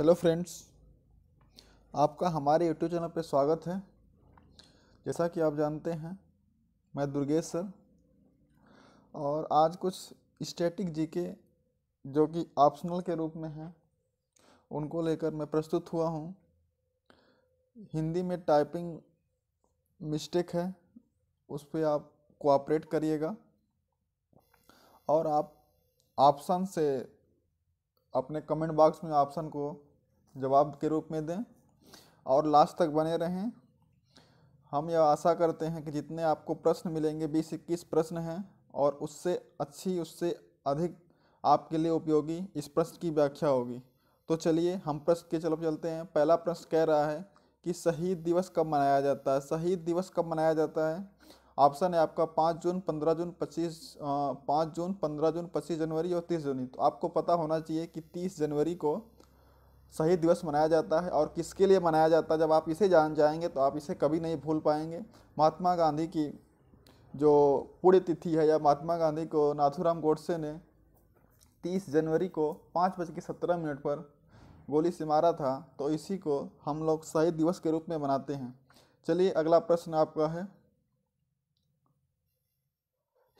hello friends आपका हमारे YouTube channel पर स्वागत है जैसा कि आप जानते हैं मैं दुर्गेश सर और आज कुछ स्टैटिक जीके जो कि ऑप्शनल के रूप में हैं उनको लेकर मैं प्रस्तुत हुआ हूँ हिंदी में टाइपिंग मिस्टेक है उस पर आप कोऑपरेट करिएगा और आप ऑप्शन से अपने कमेंट बॉक्स में ऑप्शन को जवाब के रूप में दें और लास्ट तक बने रहें हम यह आशा करते हैं कि जितने आपको प्रश्न मिलेंगे बीस इक्कीस प्रश्न हैं और उससे अच्छी उससे अधिक आपके लिए उपयोगी इस प्रश्न की व्याख्या होगी तो चलिए हम प्रश्न के चलो चलते हैं पहला प्रश्न कह रहा है कि शहीद दिवस कब मनाया जाता है शहीद दिवस कब मनाया जाता है ऑप्शन है आपका पाँच जून पंद्रह जून पच्चीस पाँच जून पंद्रह जून पच्चीस जनवरी और तीस जनवरी तो आपको पता होना चाहिए कि तीस जनवरी को शहीद दिवस मनाया जाता है और किसके लिए मनाया जाता है जब आप इसे जान जाएंगे तो आप इसे कभी नहीं भूल पाएंगे महात्मा गांधी की जो पुण्यतिथि है या महात्मा गांधी को नाथुराम गोडसे ने 30 जनवरी को पाँच बज के सत्रह मिनट पर गोली से मारा था तो इसी को हम लोग शहीद दिवस के रूप में मनाते हैं चलिए अगला प्रश्न आपका है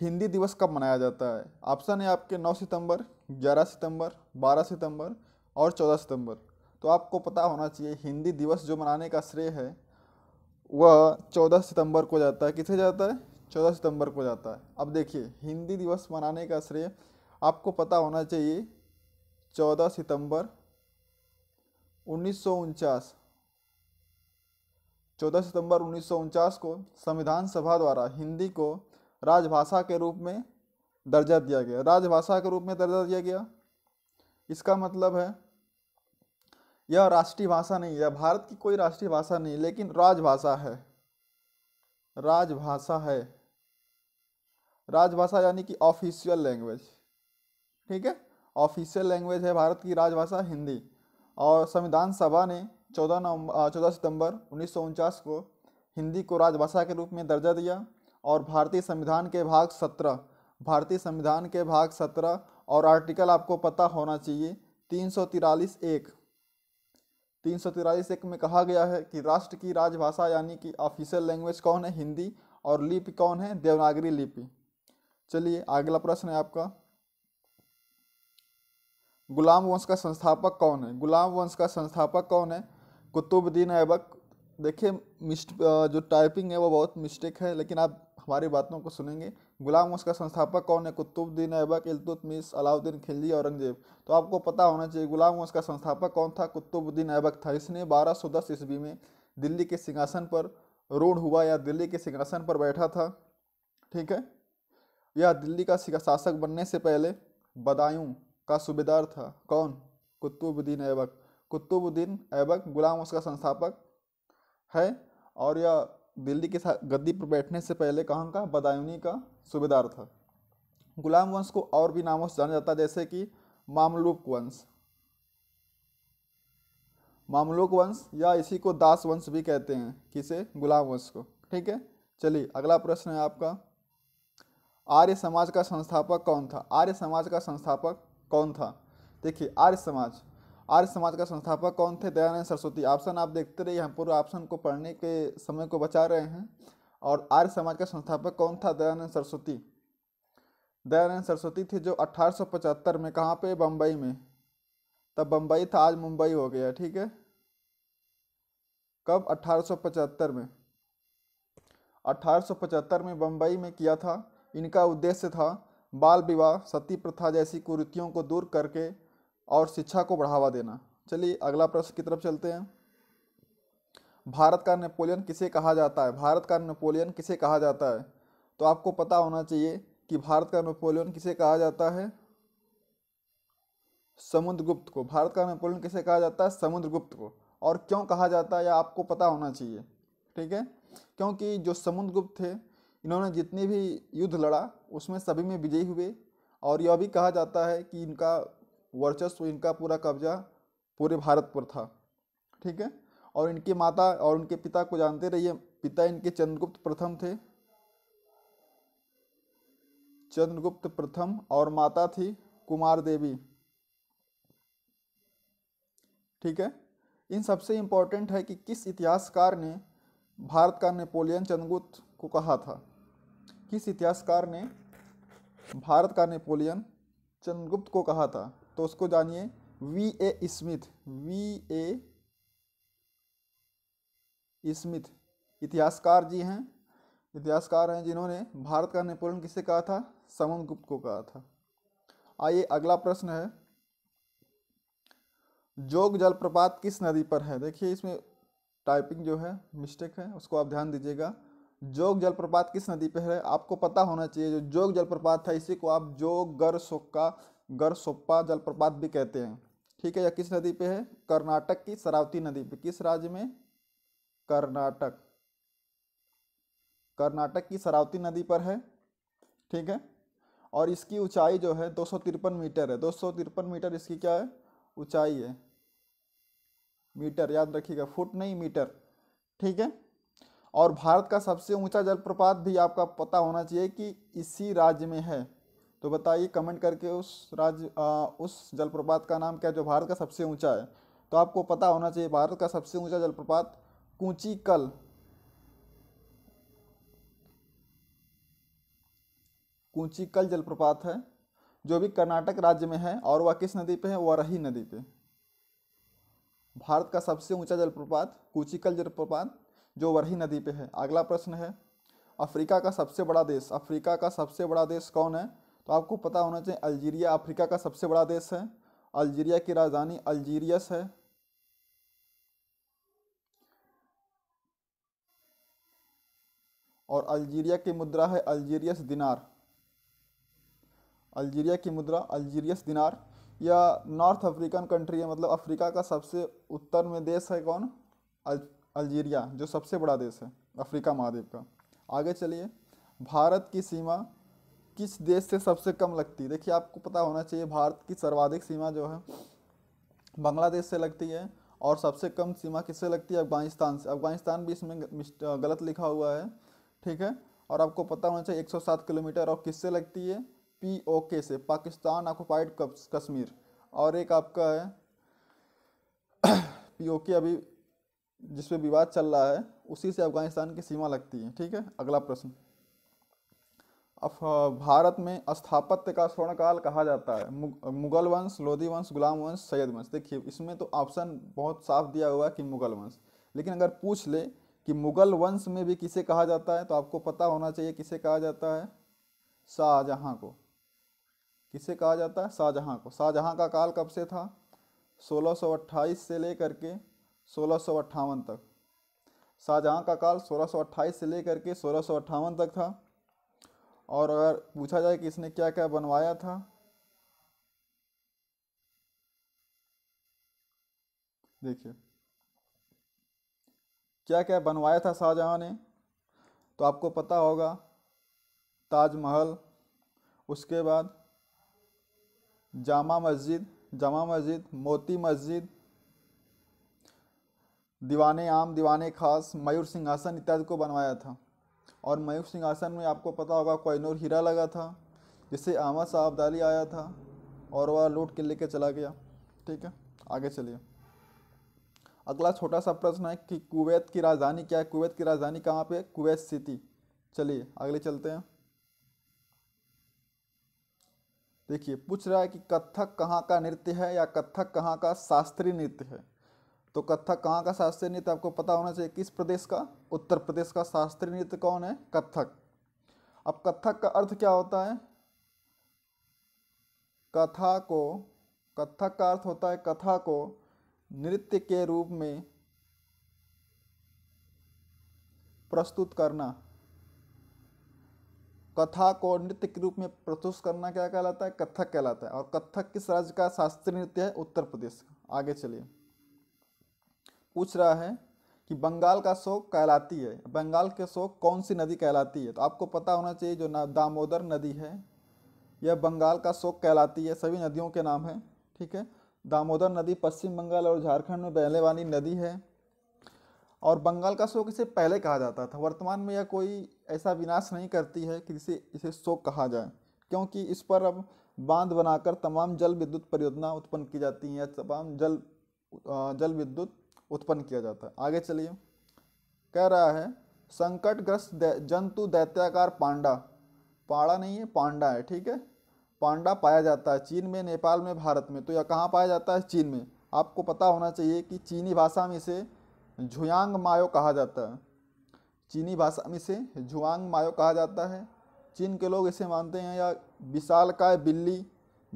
हिंदी दिवस कब मनाया जाता है ऑप्शन है आपके 9 सितंबर 11 सितंबर 12 सितंबर और 14 सितंबर तो आपको पता होना चाहिए हिंदी दिवस जो मनाने का श्रेय है वह 14 सितंबर को जाता है किसे जाता है 14 सितंबर को जाता है अब देखिए हिंदी दिवस मनाने का श्रेय आपको पता होना चाहिए 14 सितंबर उन्नीस चौदह सितंबर उन्नीस को संविधान सभा द्वारा हिंदी को राजभाषा के रूप में दर्जा दिया गया राजभाषा के रूप में दर्जा दिया गया इसका मतलब है यह राष्ट्रीय भाषा नहीं है भारत की कोई राष्ट्रीय भाषा नहीं लेकिन राजभाषा है राजभाषा है राजभाषा यानी कि ऑफिशियल लैंग्वेज ठीक है ऑफिशियल लैंग्वेज है भारत की राजभाषा हिंदी और संविधान सभा ने 14 नवंबर चौदह सितंबर उन्नीस को हिंदी को राजभाषा के रूप में दर्जा दिया और भारतीय संविधान के भाग सत्रह भारतीय संविधान के भाग सत्रह और आर्टिकल आपको पता होना चाहिए तीन सौ तिरालीस एक तीन सौ तिरालीस एक में कहा गया है कि राष्ट्र की राजभाषा यानी कि ऑफिशियल लैंग्वेज कौन है हिंदी और लिपि कौन है देवनागरी लिपि चलिए अगला प्रश्न है आपका गुलाम वंश का संस्थापक कौन है गुलाम वंश का संस्थापक कौन है कुतुबुद्दीन ऐबक देखिए मिस्ट जो टाइपिंग है वो बहुत मिस्टेक है लेकिन आप हमारी बातों को सुनेंगे गुलाम उसका संस्थापक कौन है कुतुबुद्दीन ऐबक इल्तुतमिश अलाउद्दीन खिलजी औरंगजेब तो आपको पता होना चाहिए गुलाम उसका संस्थापक कौन था कुतुबुद्दीन ऐबक था इसने 1210 ईस्वी में दिल्ली के सिंहासन पर रूढ़ हुआ या दिल्ली के सिंहासन पर बैठा था ठीक है यह दिल्ली का शासक बनने से पहले बदायूं का सूबेदार था कौन कुतुबुद्दीन ऐबक कुतुबुद्दीन ऐबक गुलाम उसका संस्थापक है और यह दिल्ली के गद्दी पर बैठने से पहले कहाँ का बदायूनी का सूबेदार था गुलाम वंश को और भी नामों से जाना जाता जैसे कि मामलुक वंश मामलुक वंश या इसी को दास वंश भी कहते हैं किसे गुलाम वंश को ठीक है चलिए अगला प्रश्न है आपका आर्य समाज का संस्थापक कौन था आर्य समाज का संस्थापक कौन था देखिए आर्य समाज आर्य समाज का संस्थापक कौन थे दयानंद सरस्वती ऑप्शन आप देखते रहिए हम पूरा ऑप्शन को पढ़ने के समय को बचा रहे हैं और आर्य समाज का संस्थापक कौन था दयानंद सरस्वती दयानंद सरस्वती थे जो अट्ठारह में कहाँ पे बम्बई में तब बम्बई था आज मुंबई हो गया ठीक है कब अट्ठारह में अट्ठारह में बम्बई में किया था इनका उद्देश्य था बाल विवाह सती प्रथा जैसी कुरीतियों को दूर करके और शिक्षा को बढ़ावा देना चलिए अगला प्रश्न की तरफ चलते हैं भारत का नेपोलियन किसे कहा जाता है भारत का नेपोलियन किसे कहा जाता है तो आपको पता होना चाहिए कि भारत का नेपोलियन किसे कहा जाता है समुद्रगुप्त को भारत का नेपोलियन किसे कहा जाता है समुद्रगुप्त को और क्यों कहा जाता है यह आपको पता होना चाहिए ठीक है क्योंकि जो समुद्रगुप्त थे इन्होंने जितने भी युद्ध लड़ा उसमें सभी में विजयी हुए और यह भी कहा जाता है कि इनका वर्चस्व इनका पूरा कब्जा पूरे भारत पर था ठीक है और इनकी माता और उनके पिता को जानते रहिए पिता इनके चंद्रगुप्त प्रथम थे चंद्रगुप्त प्रथम और माता थी कुमार देवी ठीक है इन सबसे इंपॉर्टेंट है कि किस इतिहासकार ने भारत का नेपोलियन चंद्रगुप्त को कहा था किस इतिहासकार ने भारत का नेपोलियन चंद्रगुप्त को कहा था तो उसको जानिए V A Smith V A Smith इतिहासकार जी हैं इतिहासकार हैं जिन्होंने भारत का नेपोलियन किसे कहा था समन गुप्त को कहा था आइए अगला प्रश्न है जोग जलप्रपात किस नदी पर है देखिए इसमें टाइपिंग जो है मिस्टेक है उसको आप ध्यान दीजिएगा जोग जलप्रपात किस नदी पर है आपको पता होना चाहिए जो जोग जलप्रपात था इसी को आप जोग गर सोक्का गरसोप्पा जलप्रपात भी कहते हैं ठीक है यह किस नदी पे है कर्नाटक की सरावती नदी पे किस राज्य में कर्नाटक कर्नाटक की सरावती नदी पर है ठीक है और इसकी ऊंचाई जो है दो मीटर है दो मीटर इसकी क्या है ऊंचाई है मीटर याद रखिएगा फुट नहीं मीटर ठीक है और भारत का सबसे ऊंचा जलप्रपात भी आपका पता होना चाहिए कि इसी राज्य में है तो बताइए कमेंट करके उस राज्य उस जलप्रपात का नाम क्या जो भारत का सबसे ऊंचा है तो आपको पता होना चाहिए भारत का सबसे ऊंचा जलप्रपात कूची कल कूची कल जलप्रपात है जो भी कर्नाटक राज्य में है और वह किस नदी पे है वरही नदी पे भारत का सबसे ऊंचा जलप्रपात कूचिकल जलप्रपात जो वरही नदी पे है अगला प्रश्न है अफ्रीका का सबसे बड़ा देश अफ्रीका का सबसे बड़ा देश कौन है तो आपको पता होना चाहिए अल्जीरिया अफ्रीका का सबसे बड़ा देश है अल्जीरिया की राजधानी अल्जीरियस है और अल्जीरिया की मुद्रा है अल्जीरियस दिनार अल्जीरिया की मुद्रा अल्जीरियस दिनार या नॉर्थ अफ्रीकन कंट्री है मतलब अफ्रीका का सबसे उत्तर में देश है कौन अल, अल्जीरिया जो सबसे बड़ा देश है अफ्रीका महाद्वीप का आगे चलिए भारत की सीमा किस देश से सबसे कम लगती है देखिए आपको पता होना चाहिए भारत की सर्वाधिक सीमा जो है बांग्लादेश से लगती है और सबसे कम सीमा किससे लगती है अफगानिस्तान से अफगानिस्तान भी इसमें गलत लिखा हुआ है ठीक है और आपको पता होना चाहिए 107 किलोमीटर और किससे लगती है पी ओ के से पाकिस्तान ऑक्यूपाइड कश्मीर और एक आपका है पी ओ के अभी जिसपे विवाद चल रहा है उसी से अफगानिस्तान की सीमा लगती है ठीक है अगला प्रश्न भारत में स्थापत्य का स्वर्णकाल कहा जाता है मुगल वंश लोधी वंश गुलाम वंश सैयद वंश देखिए इसमें तो ऑप्शन बहुत साफ दिया हुआ है कि मुगल वंश लेकिन अगर पूछ ले कि मुगल वंश में भी किसे कहा जाता है तो आपको पता होना चाहिए किसे कहा जाता है शाहजहाँ को किसे कहा जाता है शाहजहाँ को शाहजहाँ का काल कब से था सोलह से लेकर के सोलह तक शाहजहाँ का काल सोलह से लेकर के सोलह तक था और अगर पूछा जाए कि इसने क्या क्या बनवाया था देखिए क्या क्या बनवाया था शाहजहाँ ने तो आपको पता होगा ताजमहल उसके बाद जामा मस्जिद जामा मस्जिद मोती मस्जिद दीवाने आम दीवाने खास मयूर सिंहासन इत्यादि को बनवाया था और मयूख सिंहासन में आपको पता होगा कोयनूर हीरा लगा था जिससे आमा साहब दाली आया था और वह लूट के लेके चला गया ठीक है आगे चलिए अगला छोटा सा प्रश्न है कि कुवैत की राजधानी क्या है कुवैत की राजधानी कहाँ पे कुवैत सिटी चलिए अगले चलते हैं देखिए पूछ रहा है कि कथक कहाँ का नृत्य है या कथक कहाँ का शास्त्रीय नृत्य है तो कथक कहाँ का शास्त्रीय नृत्य आपको पता होना चाहिए किस प्रदेश का उत्तर प्रदेश का शास्त्रीय नृत्य कौन है कथक अब कथक का अर्थ क्या होता है कथा को कथक का अर्थ होता है कथा को नृत्य के रूप में प्रस्तुत करना कथा को नृत्य के रूप में प्रस्तुत करना क्या कहलाता है कथक कहलाता है और कथक किस राज्य का शास्त्रीय नृत्य है उत्तर प्रदेश का आगे चलिए पूछ रहा है कि बंगाल का शोक कहलाती है बंगाल के शोक कौन सी नदी कहलाती है तो आपको पता होना चाहिए जो ना दामोदर नदी है यह बंगाल का शोक कहलाती है सभी नदियों के नाम है ठीक है दामोदर नदी पश्चिम बंगाल और झारखंड में बहने वाली नदी है और बंगाल का शोक इसे पहले कहा जाता था वर्तमान में यह कोई ऐसा विनाश नहीं करती है कि जिसे इसे शोक कहा जाए क्योंकि इस पर अब बांध बनाकर तमाम जल विद्युत परियोजना उत्पन्न की जाती हैं या तमाम जल जल विद्युत उत्पन्न किया जाता है आगे चलिए कह रहा है संकटग्रस्त जंतु दैत्याकार पांडा पाड़ा नहीं है पांडा है ठीक है पांडा पाया जाता है चीन में नेपाल में भारत में तो यह कहाँ पाया जाता है चीन में आपको पता होना चाहिए कि चीनी भाषा में इसे झुआंग मायो कहा जाता है चीनी भाषा में इसे झुआंग मायो कहा जाता है चीन के लोग इसे मानते हैं या विशालकाय बिल्ली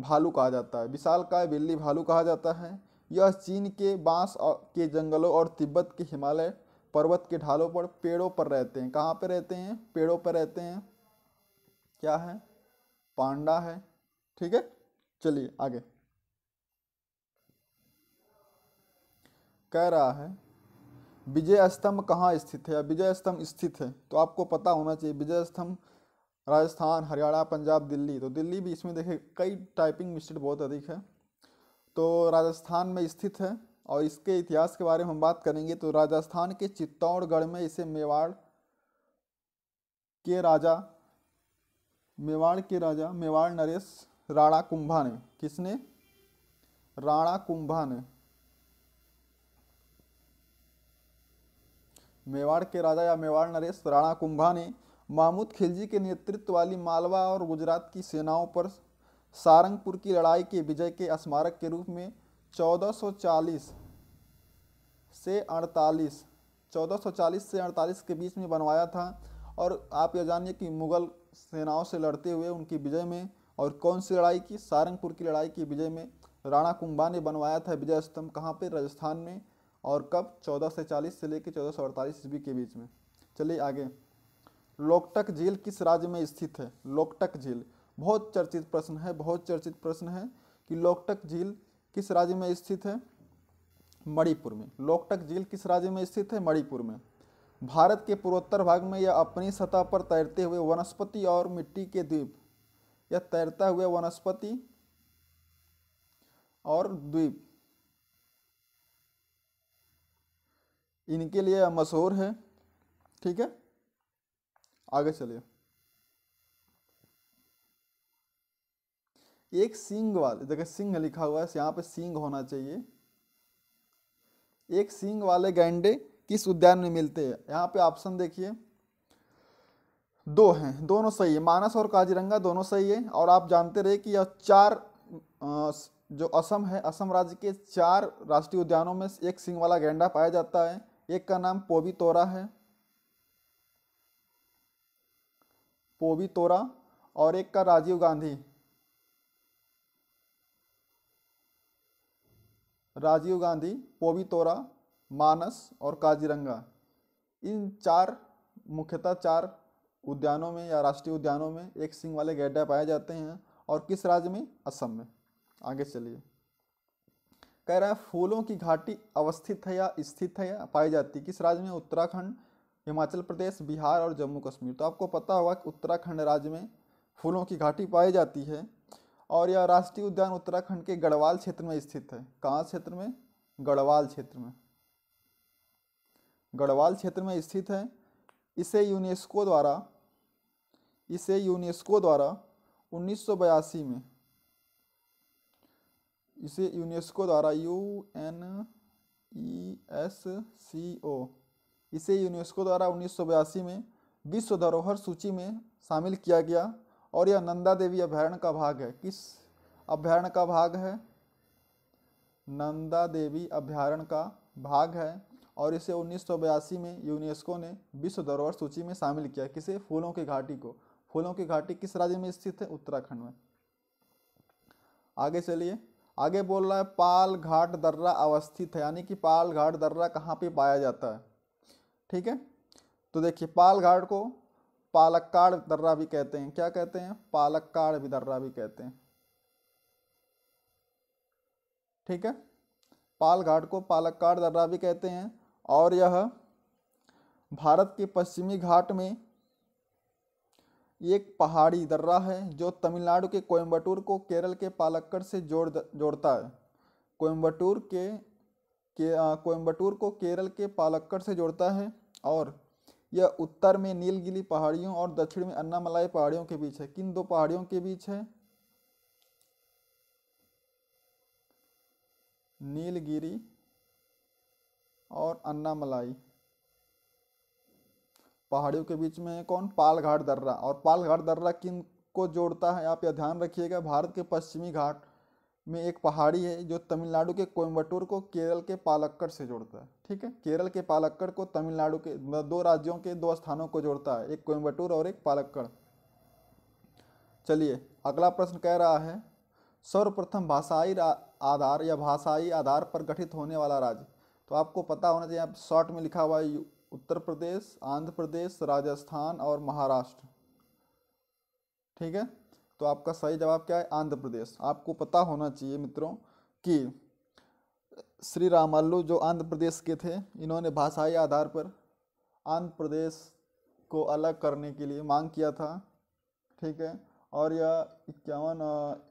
भालू कहा जाता है विशालकाय बिल्ली भालू कहा जाता है यह चीन के बांस के जंगलों और तिब्बत के हिमालय पर्वत के ढालों पर पेड़ों पर रहते हैं कहाँ पर रहते हैं पेड़ों पर रहते हैं क्या है पांडा है ठीक है चलिए आगे कह रहा है विजय स्तंभ कहाँ स्थित है विजय स्तंभ स्थित है तो आपको पता होना चाहिए विजय स्तंभ राजस्थान हरियाणा पंजाब दिल्ली तो दिल्ली भी इसमें देखे कई टाइपिंग मिस्टेक बहुत अधिक है तो राजस्थान में स्थित है और इसके इतिहास के बारे में हम बात करेंगे तो राजस्थान के चित्तौड़गढ़ में इसे मेवाड़ के राजा मेवाड़ के राजा मेवाड़ नरेश राणा कुंभा ने किसने राणा कुंभा ने मेवाड़ के राजा या मेवाड़ नरेश राणा कुंभा ने महमूद खिलजी के नेतृत्व वाली मालवा और गुजरात की सेनाओं पर सारंगपुर की लड़ाई के विजय के स्मारक के रूप में 1440 से 48 1440 से 48 के बीच में बनवाया था और आप यह जानिए कि मुग़ल सेनाओं से लड़ते हुए उनकी विजय में और कौन सी लड़ाई की सारंगपुर की लड़ाई की विजय में राणा कुंभा ने बनवाया था विजय स्तंभ कहाँ पर राजस्थान में और कब 1440 से चालीस से लेकर चौदह सौ अड़तालीस ईस्वी के बीच में चलिए आगे लोकटक झील किस राज्य में स्थित है लोकटक झील बहुत चर्चित प्रश्न है बहुत चर्चित प्रश्न है कि लोकटक झील किस राज्य में स्थित है मणिपुर में लोकटक झील किस राज्य में स्थित है मणिपुर में भारत के पूर्वोत्तर भाग में यह अपनी सतह पर तैरते हुए वनस्पति और मिट्टी के द्वीप यह तैरता हुआ वनस्पति और द्वीप इनके लिए मशहूर है ठीक है आगे चलिए एक सिंग वाले देखिए सिंह लिखा हुआ है यहाँ पे सिंह होना चाहिए एक सिंग वाले गैंडे किस उद्यान में मिलते हैं यहाँ पे ऑप्शन देखिए दो हैं दोनों सही है मानस और काजीरंगा दोनों सही है और आप जानते रहे कि यह चार जो असम है असम राज्य के चार राष्ट्रीय उद्यानों में एक सिंग वाला गैंडा पाया जाता है एक का नाम पोबी तोरा है पोबी तोरा और एक का राजीव गांधी राजीव गांधी पोवितोरा मानस और काजीरंगा इन चार मुख्यतः चार उद्यानों में या राष्ट्रीय उद्यानों में एक सिंह वाले गैड्डा पाए जाते हैं और किस राज्य में असम में आगे चलिए कह रहा है फूलों की घाटी अवस्थित है या स्थित है या पाई जाती है किस राज्य में उत्तराखंड हिमाचल प्रदेश बिहार और जम्मू कश्मीर तो आपको पता होगा कि उत्तराखंड राज्य में फूलों की घाटी पाई जाती है और यह राष्ट्रीय उद्यान उत्तराखंड के गढ़वाल क्षेत्र में स्थित है कहाँ क्षेत्र में गढ़वाल क्षेत्र में गढ़वाल क्षेत्र में स्थित है इसे यूनेस्को द्वारा इसे यूनेस्को द्वारा उन्नीस में इसे यूनेस्को द्वारा U N E S C O इसे यूनेस्को द्वारा उन्नीस में विश्व धरोहर सूची में शामिल किया गया और यह नंदा देवी अभ्यारण्य का भाग है किस अभ्यारण्य का भाग है नंदा देवी अभ्यारण्य का भाग है और इसे उन्नीस में यूनेस्को ने विश्व धरोहर सूची में शामिल किया किसे फूलों की घाटी को फूलों की घाटी किस राज्य में स्थित है उत्तराखंड में आगे चलिए आगे बोल रहा है पाल घाट दर्रा अवस्थित है यानी कि पाल घाट दर्रा कहाँ पे पाया जाता है ठीक है तो देखिए पाल घाट को पालक्काड़ दर्रा भी कहते हैं क्या कहते हैं पालक्काड़ भी दर्रा भी कहते हैं ठीक है पालघाट को पालक्काड़ दर्रा भी कहते हैं और यह भारत के पश्चिमी घाट में एक पहाड़ी दर्रा है जो तमिलनाडु के कोयम्बटूर को केरल के पालक्कड़ से जोड़ जोड़ता है कोयम्बटूर के, के कोयम्बटूर को केरल के पालक्कड़ से जोड़ता है और यह उत्तर में नीलगिरी पहाड़ियों और दक्षिण में अन्नामलाई पहाड़ियों के बीच है किन दो पहाड़ियों के बीच है नीलगिरी और अन्नामलाई पहाड़ियों के बीच में कौन पालघाट दर्रा और पालघाट दर्रा किन को जोड़ता है आप यह ध्यान रखिएगा भारत के पश्चिमी घाट में एक पहाड़ी है जो तमिलनाडु के कोयम्बटूर को केरल के पालक्कड़ से जोड़ता है ठीक है केरल के पालक्कड़ को तमिलनाडु के दो राज्यों के दो स्थानों को जोड़ता है एक कोयम्बटूर और एक पालक्कड़ चलिए अगला प्रश्न कह रहा है सर्वप्रथम भाषाई आधार या भाषाई आधार पर गठित होने वाला राज्य तो आपको पता होना चाहिए आप शॉर्ट में लिखा हुआ है उत्तर प्रदेश आंध्र प्रदेश राजस्थान और महाराष्ट्र ठीक है तो आपका सही जवाब क्या है आंध्र प्रदेश आपको पता होना चाहिए मित्रों कि श्री रामल्लू जो आंध्र प्रदेश के थे इन्होंने भाषाई आधार पर आंध्र प्रदेश को अलग करने के लिए मांग किया था ठीक है और यह इक्यावन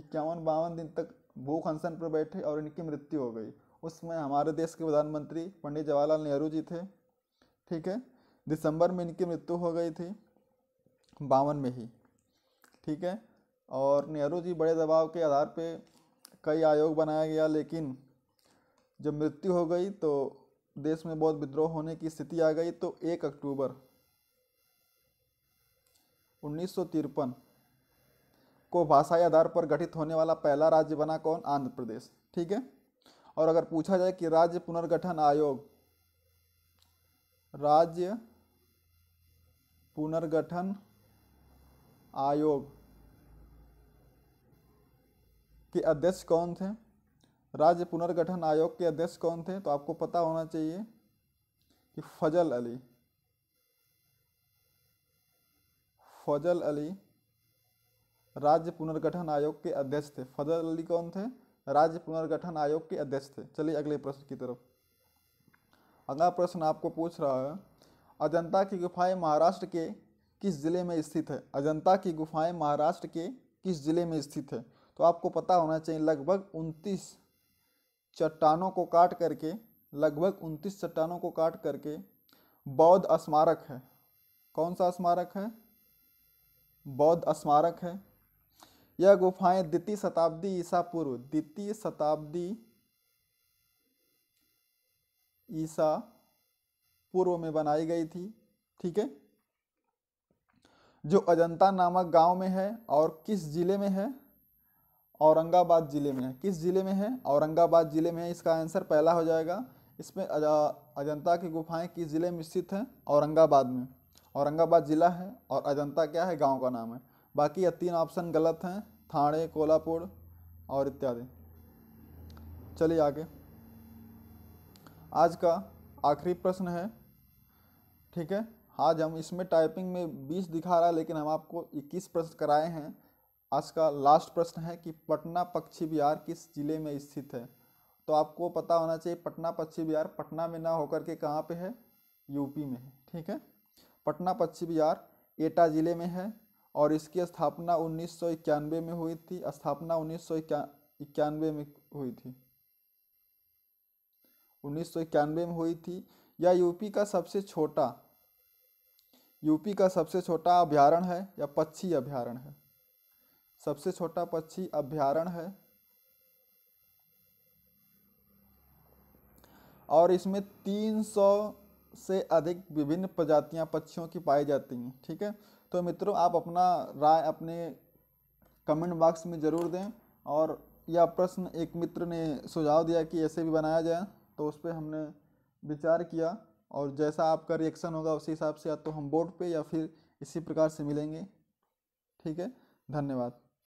इक्यावन बावन दिन तक भूख अनशन पर बैठे और इनकी मृत्यु हो गई उसमें हमारे देश के प्रधानमंत्री पंडित जवाहरलाल नेहरू जी थे ठीक है दिसंबर में इनकी मृत्यु हो गई थी बावन में ही ठीक है और नेहरू जी बड़े दबाव के आधार पे कई आयोग बनाया गया लेकिन जब मृत्यु हो गई तो देश में बहुत विद्रोह होने की स्थिति आ गई तो एक अक्टूबर उन्नीस को भाषाई आधार पर गठित होने वाला पहला राज्य बना कौन आंध्र प्रदेश ठीक है और अगर पूछा जाए कि राज्य पुनर्गठन आयोग राज्य पुनर्गठन आयोग के अध्यक्ष कौन थे राज्य पुनर्गठन आयोग के अध्यक्ष कौन थे तो आपको पता होना चाहिए कि फजल अली फजल अली राज्य पुनर्गठन आयोग के अध्यक्ष थे फजल अली कौन थे राज्य पुनर्गठन आयोग के अध्यक्ष थे चलिए अगले प्रश्न की तरफ अगला प्रश्न आपको पूछ रहा है अजंता की गुफाएं महाराष्ट्र के किस ज़िले में स्थित है अजंता की गुफाएं महाराष्ट्र के किस ज़िले में स्थित है तो आपको पता होना चाहिए लगभग उनतीस चट्टानों को काट करके लगभग उनतीस चट्टानों को काट करके बौद्ध स्मारक है कौन सा स्मारक है बौद्ध स्मारक है यह गुफाएं द्वितीय शताब्दी ईसा पूर्व द्वितीय शताब्दी ईसा पूर्व में बनाई गई थी ठीक है जो अजंता नामक गांव में है और किस ज़िले में है औरंगाबाद ज़िले में है किस ज़िले में है औरंगाबाद ज़िले में है इसका आंसर पहला हो जाएगा इसमें अजंता की गुफाएं किस ज़िले में स्थित हैं औरंगाबाद में औरंगाबाद ज़िला है और अजंता क्या है गांव का नाम है बाकी ये तीन ऑप्शन गलत हैं थाने कोल्हापुर और इत्यादि चलिए आगे आज का आखिरी प्रश्न है ठीक है आज हम इसमें टाइपिंग में बीस दिखा रहा है लेकिन हम आपको इक्कीस प्रश्न कराए हैं आज का लास्ट प्रश्न है कि पटना पक्षी विहार किस जिले में स्थित है तो आपको पता होना चाहिए पटना पक्षी विहार पटना में ना होकर के कहाँ पे है यूपी में है ठीक है पटना पक्षी विहार एटा जिले में है और इसकी स्थापना उन्नीस में हुई थी स्थापना उन्नीस में हुई थी उन्नीस में हुई थी यह यूपी का सबसे छोटा यूपी का सबसे छोटा अभ्यारण है या पक्षी अभ्यारण है सबसे छोटा पक्षी अभ्यारण है और इसमें 300 से अधिक विभिन्न प्रजातियां पक्षियों की पाई जाती हैं ठीक है तो मित्रों आप अपना राय अपने कमेंट बॉक्स में ज़रूर दें और यह प्रश्न एक मित्र ने सुझाव दिया कि ऐसे भी बनाया जाए तो उस पर हमने विचार किया और जैसा आपका रिएक्शन होगा उसी हिसाब से या तो हम बोर्ड पे या फिर इसी प्रकार से मिलेंगे ठीक है धन्यवाद